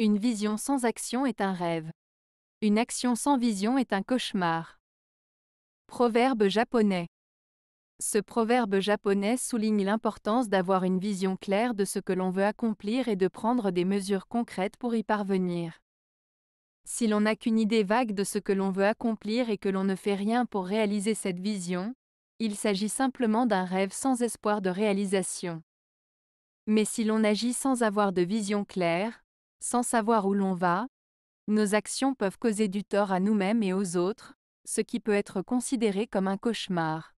Une vision sans action est un rêve. Une action sans vision est un cauchemar. Proverbe japonais. Ce proverbe japonais souligne l'importance d'avoir une vision claire de ce que l'on veut accomplir et de prendre des mesures concrètes pour y parvenir. Si l'on n'a qu'une idée vague de ce que l'on veut accomplir et que l'on ne fait rien pour réaliser cette vision, il s'agit simplement d'un rêve sans espoir de réalisation. Mais si l'on agit sans avoir de vision claire, sans savoir où l'on va, nos actions peuvent causer du tort à nous-mêmes et aux autres, ce qui peut être considéré comme un cauchemar.